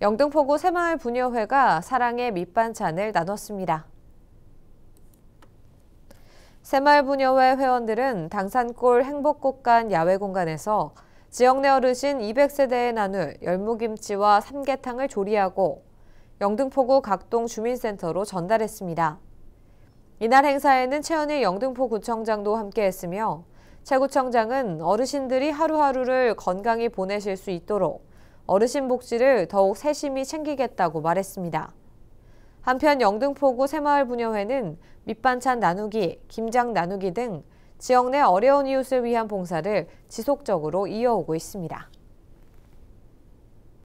영등포구 새마을 분녀회가 사랑의 밑반찬을 나눴습니다. 새마을 분녀회 회원들은 당산골 행복곡간 야외 공간에서 지역 내 어르신 200세대에 나눌 열무김치와 삼계탕을 조리하고 영등포구 각동 주민센터로 전달했습니다. 이날 행사에는 최현일 영등포구청장도 함께했으며 최구청장은 어르신들이 하루하루를 건강히 보내실 수 있도록 어르신 복지를 더욱 세심히 챙기겠다고 말했습니다. 한편 영등포구 새마을분녀회는 밑반찬 나누기, 김장 나누기 등 지역 내 어려운 이웃을 위한 봉사를 지속적으로 이어오고 있습니다.